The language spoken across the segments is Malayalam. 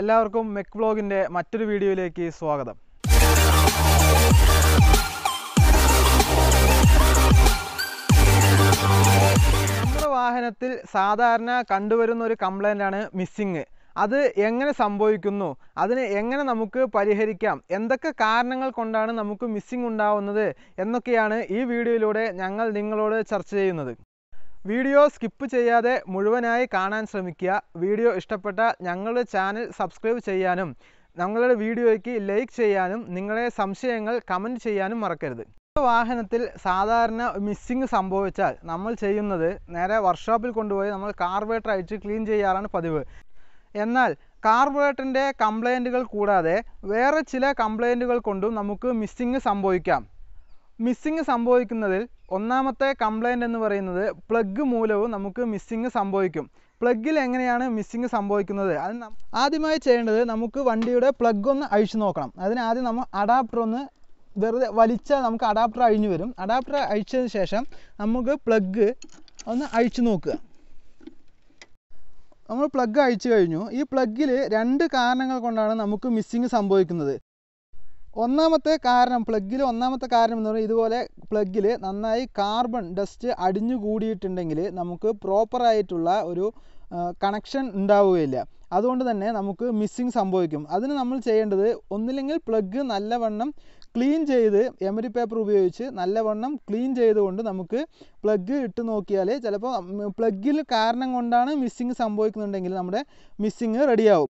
എല്ലാവർക്കും മെക് വ്ളോഗിൻ്റെ മറ്റൊരു വീഡിയോയിലേക്ക് സ്വാഗതം നമ്മുടെ വാഹനത്തിൽ സാധാരണ കണ്ടുവരുന്ന ഒരു കംപ്ലൈൻ്റാണ് മിസ്സിങ് അത് എങ്ങനെ സംഭവിക്കുന്നു അതിനെ എങ്ങനെ നമുക്ക് പരിഹരിക്കാം എന്തൊക്കെ കാരണങ്ങൾ കൊണ്ടാണ് നമുക്ക് മിസ്സിംഗ് ഉണ്ടാവുന്നത് എന്നൊക്കെയാണ് ഈ വീഡിയോയിലൂടെ ഞങ്ങൾ നിങ്ങളോട് ചർച്ച ചെയ്യുന്നത് വീഡിയോ സ്കിപ്പ് ചെയ്യാതെ മുഴുവനായി കാണാൻ ശ്രമിക്കുക വീഡിയോ ഇഷ്ടപ്പെട്ട ഞങ്ങളുടെ ചാനൽ സബ്സ്ക്രൈബ് ചെയ്യാനും ഞങ്ങളുടെ വീഡിയോയ്ക്ക് ലൈക്ക് ചെയ്യാനും നിങ്ങളുടെ സംശയങ്ങൾ കമൻറ്റ് ചെയ്യാനും മറക്കരുത് വാഹനത്തിൽ സാധാരണ മിസ്സിങ് സംഭവിച്ചാൽ നമ്മൾ ചെയ്യുന്നത് നേരെ വർക്ക്ഷോപ്പിൽ കൊണ്ടുപോയി നമ്മൾ കാർബറേറ്റർ അയച്ച് ക്ലീൻ ചെയ്യാറാണ് പതിവ് എന്നാൽ കാർബറേറ്ററിൻ്റെ കംപ്ലയിൻറ്റുകൾ കൂടാതെ വേറെ ചില കംപ്ലയിൻറ്റുകൾ കൊണ്ടും നമുക്ക് മിസ്സിങ് സംഭവിക്കാം മിസ്സിങ് സംഭവിക്കുന്നതിൽ ഒന്നാമത്തെ കംപ്ലൈൻറ്റ് എന്ന് പറയുന്നത് പ്ലഗ് മൂലവും നമുക്ക് മിസ്സിങ് സംഭവിക്കും പ്ലഗിൽ എങ്ങനെയാണ് മിസ്സിങ് സംഭവിക്കുന്നത് അത് ആദ്യമായി ചെയ്യേണ്ടത് നമുക്ക് വണ്ടിയുടെ പ്ലഗ് ഒന്ന് അഴിച്ചു നോക്കണം അതിന് ആദ്യം നമ്മൾ അഡാപ്റ്റർ ഒന്ന് വെറുതെ വലിച്ചാൽ നമുക്ക് അഡാപ്റ്റർ അഴിഞ്ഞു വരും അഡാപ്റ്റർ അഴിച്ചതിന് ശേഷം നമുക്ക് പ്ലഗ് ഒന്ന് അഴിച്ചു നോക്കുക നമ്മൾ പ്ലഗ് അഴിച്ചു കഴിഞ്ഞു ഈ പ്ലഗിൽ രണ്ട് കാരണങ്ങൾ കൊണ്ടാണ് നമുക്ക് മിസ്സിങ് സംഭവിക്കുന്നത് ഒന്നാമത്തെ കാരണം പ്ലഗിൽ ഒന്നാമത്തെ കാരണം എന്ന് പറഞ്ഞാൽ ഇതുപോലെ പ്ലഗിൽ നന്നായി കാർബൺ ഡസ്റ്റ് അടിഞ്ഞു കൂടിയിട്ടുണ്ടെങ്കിൽ നമുക്ക് പ്രോപ്പറായിട്ടുള്ള ഒരു കണക്ഷൻ ഉണ്ടാവുകയില്ല അതുകൊണ്ട് തന്നെ നമുക്ക് മിസ്സിങ് സംഭവിക്കും അതിന് നമ്മൾ ചെയ്യേണ്ടത് ഒന്നില്ലെങ്കിൽ പ്ലഗ് നല്ലവണ്ണം ക്ലീൻ ചെയ്ത് എമരി പേപ്പർ ഉപയോഗിച്ച് നല്ലവണ്ണം ക്ലീൻ ചെയ്തുകൊണ്ട് നമുക്ക് പ്ലഗ് ഇട്ട് നോക്കിയാൽ ചിലപ്പോൾ പ്ലഗിൽ കാരണം കൊണ്ടാണ് മിസ്സിങ് സംഭവിക്കുന്നുണ്ടെങ്കിൽ നമ്മുടെ മിസ്സിങ് റെഡിയാവും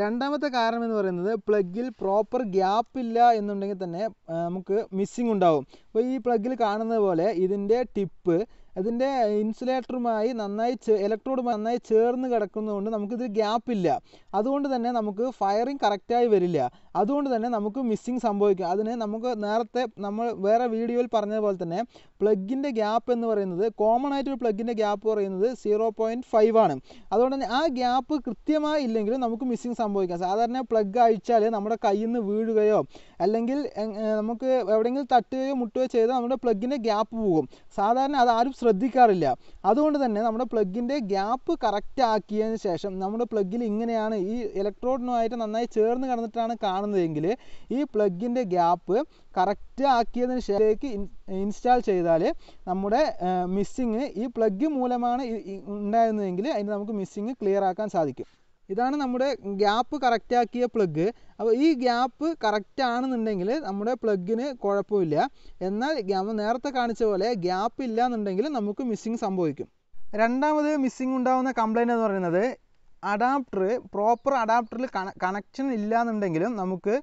രണ്ടാമത്തെ കാരണം എന്ന് പറയുന്നത് പ്ലഗിൽ പ്രോപ്പർ ഗ്യാപ്പ് ഇല്ല എന്നുണ്ടെങ്കിൽ തന്നെ നമുക്ക് മിസ്സിംഗ് ഉണ്ടാവും അപ്പോൾ ഈ പ്ലഗിൽ കാണുന്നത് പോലെ ഇതിൻ്റെ ടിപ്പ് അതിൻ്റെ ഇൻസുലേറ്ററുമായി നന്നായി ഇലക്ട്രോഡുമായി നന്നായി ചേർന്ന് കിടക്കുന്നതുകൊണ്ട് നമുക്കിതിൽ ഗ്യാപ്പില്ല അതുകൊണ്ട് തന്നെ നമുക്ക് ഫയറിങ് കറക്റ്റായി വരില്ല അതുകൊണ്ട് തന്നെ നമുക്ക് മിസ്സിങ് സംഭവിക്കും അതിന് നമുക്ക് നേരത്തെ നമ്മൾ വേറെ വീഡിയോയിൽ പറഞ്ഞതുപോലെ തന്നെ പ്ലഗിൻ്റെ ഗ്യാപ്പ് എന്ന് പറയുന്നത് കോമൺ ആയിട്ടൊരു പ്ലഗിൻ്റെ ഗ്യാപ്പ് പറയുന്നത് സീറോ പോയിൻറ്റ് ഫൈവ് ആണ് അതുകൊണ്ട് തന്നെ ആ ഗ്യാപ്പ് കൃത്യമായി ഇല്ലെങ്കിലും നമുക്ക് മിസ്സിങ് സംഭവിക്കാം സാധാരണ പ്ലഗ് അഴിച്ചാൽ നമ്മുടെ കയ്യിൽ നിന്ന് വീഴുകയോ അല്ലെങ്കിൽ നമുക്ക് എവിടെയെങ്കിലും തട്ടുകയോ മുട്ടുകയോ ചെയ്താൽ നമ്മുടെ പ്ലഗിൻ്റെ ഗ്യാപ്പ് പോകും സാധാരണ അത് ആരും ശ്രദ്ധിക്കാറില്ല അതുകൊണ്ട് തന്നെ നമ്മുടെ പ്ലഗിൻ്റെ ഗ്യാപ്പ് കറക്റ്റ് ആക്കിയതിന് ശേഷം നമ്മുടെ പ്ലഗിൽ ഇങ്ങനെയാണ് ഈ ഇലക്ട്രോഡിനുമായിട്ട് നന്നായി ചേർന്ന് കിടന്നിട്ടാണ് കാണുന്നതെങ്കിൽ ഈ പ്ലഗിൻ്റെ ഗ്യാപ്പ് കറക്റ്റ് ആക്കിയതിന് ശേഷം ഇൻസ്റ്റാൾ ചെയ്താൽ നമ്മുടെ മിസ്സിങ് ഈ പ്ലഗ് മൂലമാണ് ഉണ്ടായിരുന്നതെങ്കിൽ അതിന് നമുക്ക് മിസ്സിങ് ക്ലിയർ ആക്കാൻ സാധിക്കും ഇതാണ് നമ്മുടെ ഗ്യാപ്പ് കറക്റ്റാക്കിയ പ്ലഗ് അപ്പോൾ ഈ ഗ്യാപ്പ് കറക്റ്റ് ആണെന്നുണ്ടെങ്കിൽ നമ്മുടെ പ്ലഗിന് കുഴപ്പമില്ല എന്നാൽ നമ്മൾ നേരത്തെ കാണിച്ച പോലെ ഗ്യാപ്പ് ഇല്ല എന്നുണ്ടെങ്കിൽ നമുക്ക് മിസ്സിങ് സംഭവിക്കും രണ്ടാമത് മിസ്സിങ് ഉണ്ടാകുന്ന കംപ്ലൈൻ്റ് എന്ന് പറയുന്നത് അഡാപ്റ്റർ പ്രോപ്പർ അഡാപ്റ്ററിൽ കണക്ഷൻ ഇല്ല എന്നുണ്ടെങ്കിലും നമുക്ക്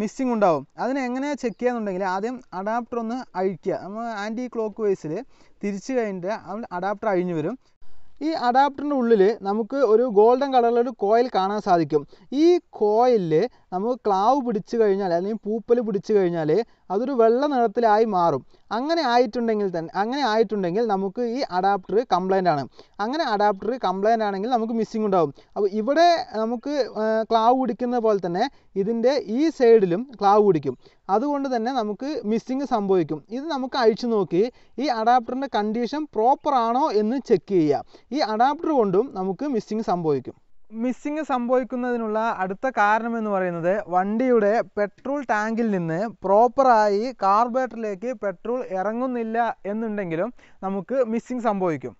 മിസ്സിങ് ഉണ്ടാവും അതിന് എങ്ങനെ ചെക്ക് ചെയ്യാന്നുണ്ടെങ്കിൽ ആദ്യം അഡാപ്റ്റർ ഒന്ന് അഴിക്കുക നമ്മൾ ആൻറ്റി ക്ലോക്ക് വൈസിൽ തിരിച്ച് കഴിഞ്ഞിട്ട് അഡാപ്റ്റർ അഴിഞ്ഞു വരും ഈ അഡാപ്റ്ററിൻ്റെ ഉള്ളിൽ നമുക്ക് ഒരു ഗോൾഡൻ കളറിലൊരു കോയിൽ കാണാൻ സാധിക്കും ഈ കോയിലിൽ നമുക്ക് ക്ലാവ് പിടിച്ചു കഴിഞ്ഞാൽ അല്ലെങ്കിൽ പൂപ്പൽ പിടിച്ചു കഴിഞ്ഞാൽ അതൊരു വെള്ള നിറത്തിലായി മാറും അങ്ങനെ ആയിട്ടുണ്ടെങ്കിൽ തന്നെ അങ്ങനെ ആയിട്ടുണ്ടെങ്കിൽ നമുക്ക് ഈ അഡാപ്റ്റർ കംപ്ലൈൻ്റ് ആണ് അങ്ങനെ അഡാപ്റ്റർ കംപ്ലൈൻ്റ് ആണെങ്കിൽ നമുക്ക് മിസ്സിംഗ് ഉണ്ടാവും അപ്പോൾ ഇവിടെ നമുക്ക് ക്ലാവ് പിടിക്കുന്ന പോലെ തന്നെ ഇതിൻ്റെ ഈ സൈഡിലും ക്ലാവ് പിടിക്കും അതുകൊണ്ട് തന്നെ നമുക്ക് മിസ്സിങ് സംഭവിക്കും ഇത് നമുക്ക് അഴിച്ചു നോക്കി ഈ അഡാപ്റ്ററിൻ്റെ കണ്ടീഷൻ പ്രോപ്പർ ആണോ എന്ന് ചെക്ക് ചെയ്യുക ഈ അഡാപ്റ്റർ കൊണ്ടും നമുക്ക് മിസ്സിങ് സംഭവിക്കും മിസ്സിങ് സംഭവിക്കുന്നതിനുള്ള അടുത്ത കാരണം എന്ന് പറയുന്നത് വണ്ടിയുടെ പെട്രോൾ ടാങ്കിൽ നിന്ന് പ്രോപ്പറായി കാർബേറ്ററിലേക്ക് പെട്രോൾ ഇറങ്ങുന്നില്ല എന്നുണ്ടെങ്കിലും നമുക്ക് മിസ്സിങ് സംഭവിക്കും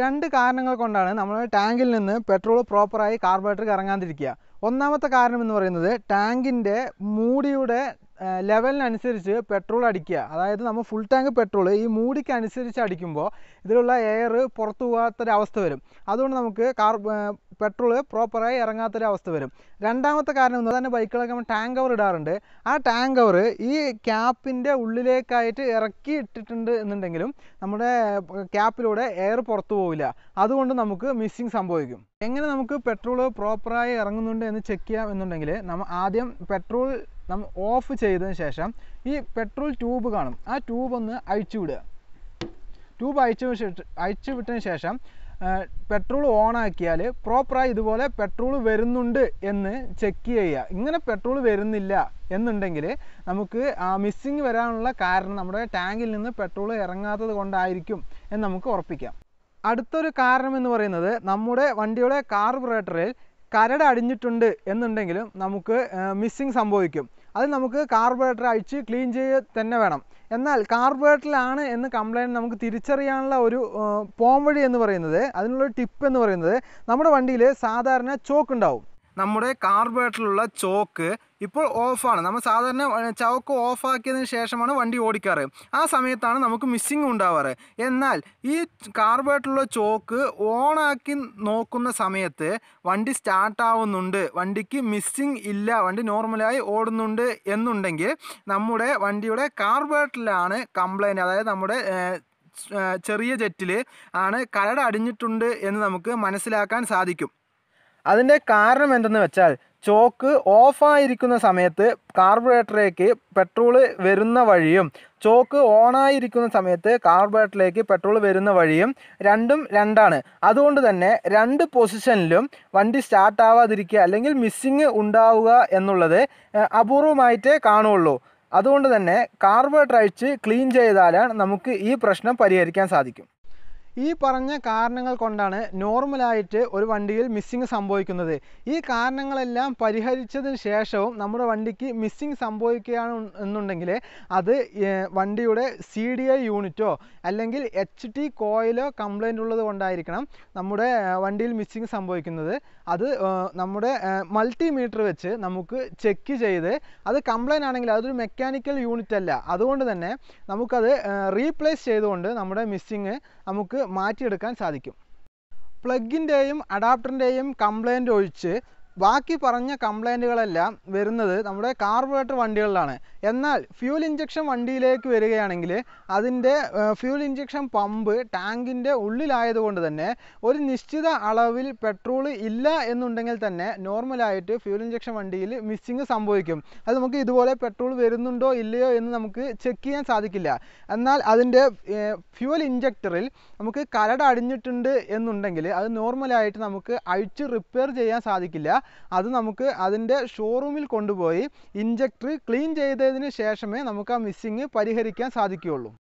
രണ്ട് കാരണങ്ങൾ കൊണ്ടാണ് നമ്മൾ ടാങ്കിൽ നിന്ന് പെട്രോൾ പ്രോപ്പറായി കാർബേറ്ററിൽ ഇറങ്ങാതിരിക്കുക ഒന്നാമത്തെ കാരണം എന്ന് പറയുന്നത് ടാങ്കിൻ്റെ മൂടിയുടെ ലെവലിനനുസരിച്ച് പെട്രോൾ അടിക്കുക അതായത് നമ്മൾ ഫുൾ ടാങ്ക് പെട്രോൾ ഈ മൂടിക്കനുസരിച്ച് അടിക്കുമ്പോൾ ഇതിലുള്ള എയർ പുറത്തു പോകാത്തൊരവസ്ഥ വരും അതുകൊണ്ട് നമുക്ക് കാർ പെട്രോൾ പ്രോപ്പറായി ഇറങ്ങാത്തൊരവസ്ഥ വരും രണ്ടാമത്തെ കാരണം എന്ന് പറഞ്ഞാൽ ബൈക്കുകളൊക്കെ നമ്മൾ ടാങ്ക് കവർ ഇടാറുണ്ട് ആ ടാങ്ക് കവർ ഈ ക്യാപ്പിൻ്റെ ഉള്ളിലേക്കായിട്ട് ഇറക്കി ഇട്ടിട്ടുണ്ട് എന്നുണ്ടെങ്കിലും നമ്മുടെ ക്യാപ്പിലൂടെ എയർ പുറത്തു പോവില്ല അതുകൊണ്ട് നമുക്ക് മിസ്സിങ് സംഭവിക്കും എങ്ങനെ നമുക്ക് പെട്രോൾ പ്രോപ്പറായി ഇറങ്ങുന്നുണ്ട് എന്ന് ചെക്ക് ചെയ്യാം എന്നുണ്ടെങ്കിൽ നമ്മൾ ആദ്യം പെട്രോൾ നമ്മൾ ഓഫ് ചെയ്തതിന് ശേഷം ഈ പെട്രോൾ ട്യൂബ് കാണും ആ ട്യൂബ് ഒന്ന് അഴിച്ചു വിടുക ട്യൂബ് അഴിച്ചു അഴിച്ചു വിട്ടതിന് ശേഷം പെട്രോൾ ഓണാക്കിയാൽ പ്രോപ്പറായി ഇതുപോലെ പെട്രോൾ വരുന്നുണ്ട് എന്ന് ചെക്ക് ചെയ്യുക ഇങ്ങനെ പെട്രോൾ വരുന്നില്ല എന്നുണ്ടെങ്കിൽ നമുക്ക് മിസ്സിങ് വരാനുള്ള കാരണം നമ്മുടെ ടാങ്കിൽ നിന്ന് പെട്രോൾ ഇറങ്ങാത്തത് കൊണ്ടായിരിക്കും എന്ന് നമുക്ക് ഉറപ്പിക്കാം അടുത്തൊരു കാരണം എന്ന് പറയുന്നത് നമ്മുടെ വണ്ടിയുടെ കാർബറേറ്ററിൽ കരട് അടിഞ്ഞിട്ടുണ്ട് എന്നുണ്ടെങ്കിലും നമുക്ക് മിസ്സിങ് സംഭവിക്കും അത് നമുക്ക് കാർബറേറ്റർ അഴിച്ച് ക്ലീൻ ചെയ്ത് തന്നെ വേണം എന്നാൽ കാർബറേറ്ററിലാണ് എന്ന് കംപ്ലയിൻറ്റ് നമുക്ക് തിരിച്ചറിയാനുള്ള ഒരു പോംവഴി എന്ന് പറയുന്നത് അതിനുള്ളൊരു ടിപ്പ് എന്ന് പറയുന്നത് നമ്മുടെ വണ്ടിയിൽ സാധാരണ ചോക്ക് ഉണ്ടാവും നമ്മുടെ കാർബേറ്ററിലുള്ള ചോക്ക് ഇപ്പോൾ ഓഫാണ് നമ്മൾ സാധാരണ ചോക്ക് ഓഫാക്കിയതിന് ശേഷമാണ് വണ്ടി ഓടിക്കാറ് ആ സമയത്താണ് നമുക്ക് മിസ്സിങ് ഉണ്ടാവാറ് എന്നാൽ ഈ കാർബേറ്ററിലുള്ള ചോക്ക് ഓണാക്കി നോക്കുന്ന സമയത്ത് വണ്ടി സ്റ്റാർട്ടാവുന്നുണ്ട് വണ്ടിക്ക് മിസ്സിങ് ഇല്ല വണ്ടി നോർമലായി ഓടുന്നുണ്ട് എന്നുണ്ടെങ്കിൽ നമ്മുടെ വണ്ടിയുടെ കാർബേറ്ററിലാണ് കംപ്ലൈൻറ്റ് അതായത് നമ്മുടെ ചെറിയ ജെറ്റിൽ ആണ് കരട് അടിഞ്ഞിട്ടുണ്ട് എന്ന് നമുക്ക് മനസ്സിലാക്കാൻ സാധിക്കും അതിൻ്റെ കാരണം എന്തെന്ന് വെച്ചാൽ ചോക്ക് ഓഫായിരിക്കുന്ന സമയത്ത് കാർബറേറ്ററിലേക്ക് പെട്രോള് വരുന്ന വഴിയും ചോക്ക് ഓണായിരിക്കുന്ന സമയത്ത് കാർബറേറ്ററിലേക്ക് പെട്രോൾ വരുന്ന വഴിയും രണ്ടും രണ്ടാണ് അതുകൊണ്ട് തന്നെ രണ്ട് പൊസിഷനിലും വണ്ടി സ്റ്റാർട്ട് ആവാതിരിക്കുക അല്ലെങ്കിൽ മിസ്സിങ് ഉണ്ടാവുക എന്നുള്ളത് അപൂർവമായിട്ടേ കാണുകയുള്ളൂ അതുകൊണ്ട് തന്നെ കാർബറേറ്റർ അഴിച്ച് ക്ലീൻ ചെയ്താലാണ് നമുക്ക് ഈ പ്രശ്നം പരിഹരിക്കാൻ സാധിക്കും ഈ പറഞ്ഞ കാരണങ്ങൾ കൊണ്ടാണ് നോർമലായിട്ട് ഒരു വണ്ടിയിൽ മിസ്സിങ് സംഭവിക്കുന്നത് ഈ കാരണങ്ങളെല്ലാം പരിഹരിച്ചതിന് ശേഷവും നമ്മുടെ വണ്ടിക്ക് മിസ്സിങ് സംഭവിക്കുകയാണ് എന്നുണ്ടെങ്കിൽ അത് വണ്ടിയുടെ സി ഡി ഐ യൂണിറ്റോ അല്ലെങ്കിൽ എച്ച് ടി കോയിലോ കംപ്ലൈൻ്റ് ഉള്ളത് കൊണ്ടായിരിക്കണം നമ്മുടെ വണ്ടിയിൽ മിസ്സിങ് സംഭവിക്കുന്നത് അത് നമ്മുടെ മൾട്ടിമീറ്റർ വെച്ച് നമുക്ക് ചെക്ക് ചെയ്ത് അത് കംപ്ലൈൻ്റ് ആണെങ്കിൽ അതൊരു മെക്കാനിക്കൽ യൂണിറ്റ് അല്ല അതുകൊണ്ട് തന്നെ നമുക്കത് റീപ്ലേസ് ചെയ്തുകൊണ്ട് നമ്മുടെ മിസ്സിങ് നമുക്ക് മാറ്റിയെടുക്കാൻ സാധിക്കും പ്ലഗിൻ്റെയും അഡാപ്റ്ററിൻ്റെയും കംപ്ലൈൻറ്റ് ഒഴിച്ച് ബാക്കി പറഞ്ഞ കംപ്ലൈൻറ്റുകളെല്ലാം വരുന്നത് നമ്മുടെ കാർബറേറ്റർ വണ്ടികളിലാണ് എന്നാൽ ഫ്യൂൽ ഇഞ്ചക്ഷൻ വണ്ടിയിലേക്ക് വരികയാണെങ്കിൽ അതിൻ്റെ ഫ്യൂൽ ഇഞ്ചക്ഷൻ പമ്പ് ടാങ്കിൻ്റെ ഉള്ളിലായതുകൊണ്ട് തന്നെ ഒരു നിശ്ചിത അളവിൽ പെട്രോൾ ഇല്ല എന്നുണ്ടെങ്കിൽ തന്നെ നോർമലായിട്ട് ഫ്യൂൽ ഇഞ്ചക്ഷൻ വണ്ടിയിൽ മിസ്സിങ് സംഭവിക്കും അത് നമുക്ക് ഇതുപോലെ പെട്രോൾ വരുന്നുണ്ടോ ഇല്ലയോ എന്ന് നമുക്ക് ചെക്ക് ചെയ്യാൻ സാധിക്കില്ല എന്നാൽ അതിൻ്റെ ഫ്യൂൽ ഇഞ്ചക്ടറിൽ നമുക്ക് കരട് അടിഞ്ഞിട്ടുണ്ട് എന്നുണ്ടെങ്കിൽ അത് നോർമലായിട്ട് നമുക്ക് അഴിച്ച് റിപ്പയർ ചെയ്യാൻ സാധിക്കില്ല അത് നമുക്ക് അതിൻ്റെ ഷോറൂമിൽ കൊണ്ടുപോയി ഇഞ്ചക്ടർ ക്ലീൻ ചെയ്തതിന് ശേഷമേ നമുക്ക് ആ മിസ്സിങ് പരിഹരിക്കാൻ സാധിക്കുകയുള്ളൂ